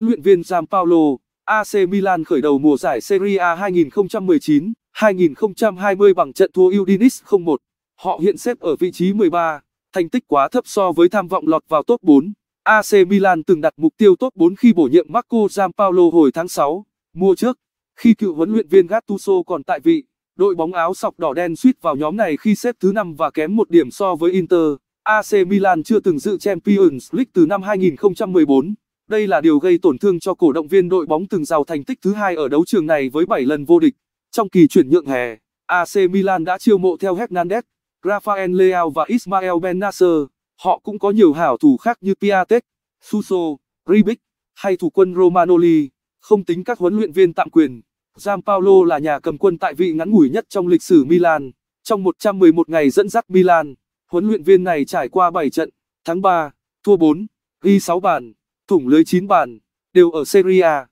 luyện viên Gianpaolo, AC Milan khởi đầu mùa giải Serie A 2019-2020 bằng trận thua Udinese 0-1. Họ hiện xếp ở vị trí 13, thành tích quá thấp so với tham vọng lọt vào top 4. AC Milan từng đặt mục tiêu top 4 khi bổ nhiệm Marco Gianpaolo hồi tháng 6, mùa trước, khi cựu huấn luyện viên Gattuso còn tại vị. Đội bóng áo sọc đỏ đen suýt vào nhóm này khi xếp thứ 5 và kém một điểm so với Inter. AC Milan chưa từng dự Champions League từ năm 2014. Đây là điều gây tổn thương cho cổ động viên đội bóng từng giao thành tích thứ hai ở đấu trường này với 7 lần vô địch. Trong kỳ chuyển nhượng hè, AC Milan đã chiêu mộ theo Hernandez, Rafael Leao và Ismael Benacer. Họ cũng có nhiều hảo thủ khác như Piatek, Suso, Ribic hay thủ quân Romanoli, không tính các huấn luyện viên tạm quyền. Giampaolo là nhà cầm quân tại vị ngắn ngủi nhất trong lịch sử Milan. Trong 111 ngày dẫn dắt Milan, huấn luyện viên này trải qua 7 trận, thắng 3, thua 4, ghi 6 bàn thủng lưới 9 bàn, đều ở Serie A.